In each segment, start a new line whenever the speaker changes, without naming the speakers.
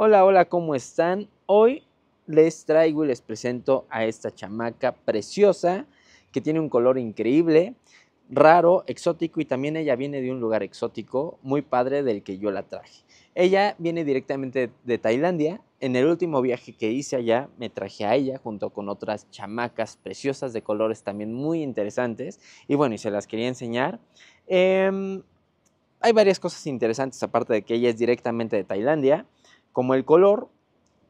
Hola, hola, ¿cómo están? Hoy les traigo y les presento a esta chamaca preciosa que tiene un color increíble, raro, exótico y también ella viene de un lugar exótico muy padre del que yo la traje. Ella viene directamente de Tailandia. En el último viaje que hice allá me traje a ella junto con otras chamacas preciosas de colores también muy interesantes y bueno, y se las quería enseñar. Em, hay varias cosas interesantes aparte de que ella es directamente de Tailandia como el color,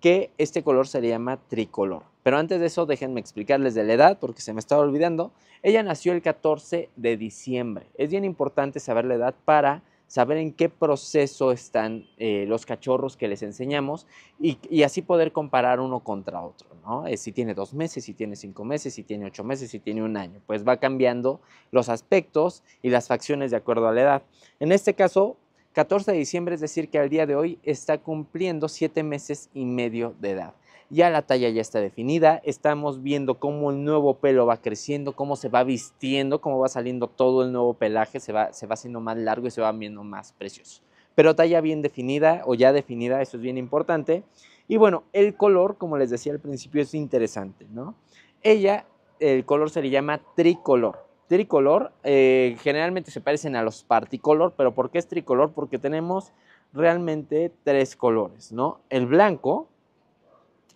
que este color se le llama tricolor. Pero antes de eso, déjenme explicarles de la edad, porque se me estaba olvidando. Ella nació el 14 de diciembre. Es bien importante saber la edad para saber en qué proceso están eh, los cachorros que les enseñamos y, así poder comparar uno contra otro, ¿no? Eh, si tiene dos meses, si tiene cinco meses, si tiene ocho meses, si tiene un año, pues va cambiando los aspectos y las facciones de acuerdo a la edad. En este caso, 14 de diciembre, es decir, que al día de hoy está cumpliendo 7 meses y medio de edad. Ya la talla ya está definida, estamos viendo cómo el nuevo pelo va creciendo, cómo se va vistiendo, cómo va saliendo todo el nuevo pelaje, se va, se va haciendo más largo y se va viendo más precioso. Pero talla bien definida o ya definida, eso es bien importante. Y bueno, el color, como les decía al principio, es interesante, ¿no? Ella, el color se le llama tricolor tricolor. Eh, generalmente se parecen a los particolor, pero ¿por qué es tricolor? Porque tenemos realmente tres colores, ¿no? El blanco,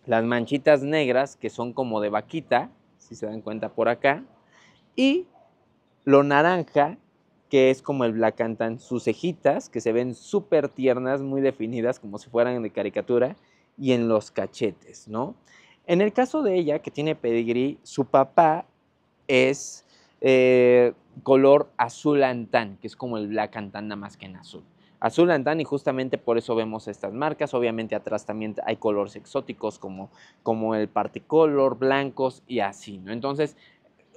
las manchitas negras que son como de vaquita, si se dan cuenta por acá, y lo naranja que es como el Black sus cejitas que se ven súper tiernas, muy definidas, como si fueran de caricatura, y en los cachetes, ¿no? En el caso de ella, que tiene pedigrí, su papá es eh, color azul antán, que es como el black antán nada más que en azul. Azul antán y justamente por eso vemos estas marcas. Obviamente atrás también hay colores exóticos como, como el particolor, blancos y así, Entonces,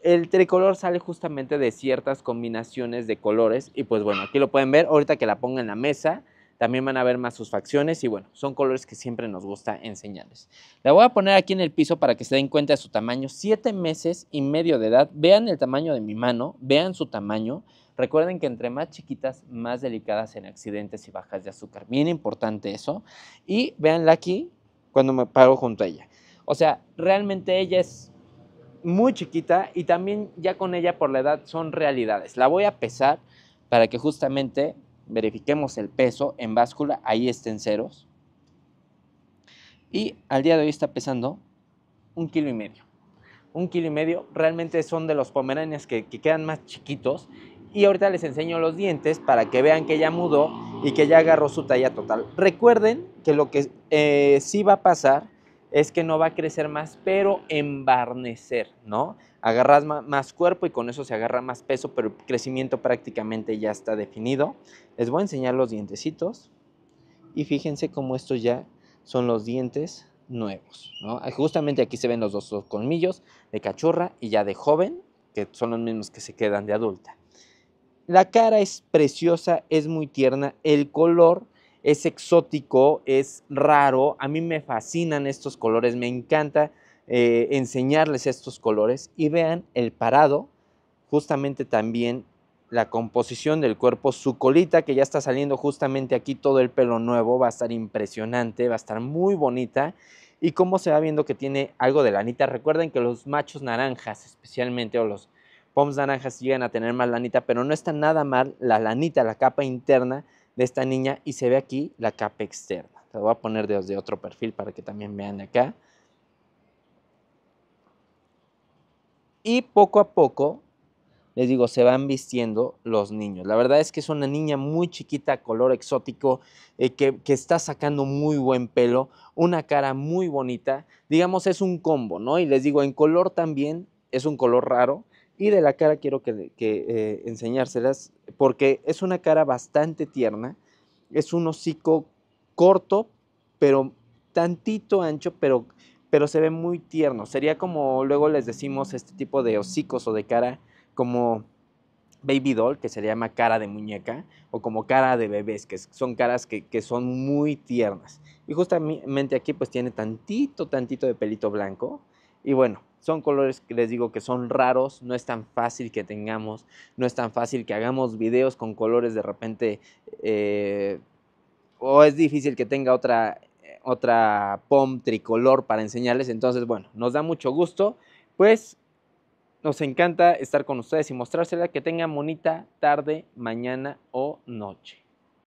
el tricolor sale justamente de ciertas combinaciones de colores y pues bueno, aquí lo pueden ver, ahorita que la ponga en la mesa, también van a ver más sus facciones y bueno, son colores que siempre nos gusta enseñarles. La voy a poner aquí en el piso para que se den cuenta de su tamaño, Siete meses y medio de edad, vean el tamaño de mi mano, vean su tamaño, recuerden que entre más chiquitas, más delicadas en accidentes y bajas de azúcar, bien importante eso, y véanla aquí cuando me paro junto a ella. O sea, realmente ella es muy chiquita y también ya con ella por la edad son realidades. La voy a pesar para que justamente verifiquemos el peso en báscula, ahí estén ceros. Y al día de hoy está pesando un kilo y medio. Un kilo y medio, realmente son de los pomeranias que, quedan más chiquitos. Y ahorita les enseño los dientes para que vean que ya mudó y que ya agarró su talla total. Recuerden que lo que eh, sí va a pasar es que no va a crecer más, pero embarnecer, ¿no? Agarras más cuerpo y con eso se agarra más peso, pero el crecimiento prácticamente ya está definido. Les voy a enseñar los dientecitos y fíjense cómo estos ya son los dientes nuevos, ¿no? Ah, justamente aquí se ven los dos colmillos de cachorra y ya de joven, que son los mismos que se quedan de adulta. La cara es preciosa, es muy tierna, el color es exótico, es raro. A mí me fascinan estos colores, me encanta eh, enseñarles estos colores. Y vean el parado, justamente también la composición del cuerpo, su colita que ya está saliendo justamente aquí todo el pelo nuevo, va a estar impresionante, va a estar muy bonita y cómo se va viendo que tiene algo de lanita. Recuerden que los machos naranjas especialmente o los poms naranjas llegan a tener más lanita, pero no está nada mal la lanita, la capa interna de esta niña y se ve aquí la capa externa. Te voy a poner desde otro perfil para que también vean acá. Y poco a poco, les digo, se van vistiendo los niños. La verdad es que es una niña muy chiquita, color exótico, eh, que, que está sacando muy buen pelo, una cara muy bonita. Digamos, es un combo, ¿no? Y les digo, en color también es un color raro y de la cara quiero que, eh, enseñárselas porque es una cara bastante tierna, es un hocico corto, pero tantito ancho, pero, pero se ve muy tierno. Sería como luego les decimos este tipo de hocicos o de cara como baby doll, que se llama cara de muñeca, o como cara de bebés, que son caras que, que, son muy tiernas. Y justamente aquí pues tiene tantito, tantito de pelito blanco. Y bueno, son colores que les digo que son raros, no es tan fácil que tengamos, no es tan fácil que hagamos videos con colores de repente, eh, o es difícil que tenga otra, otra POM tricolor para enseñarles. Entonces, bueno, nos da mucho gusto, pues nos encanta estar con ustedes y mostrársela. Que tengan bonita tarde, mañana o noche.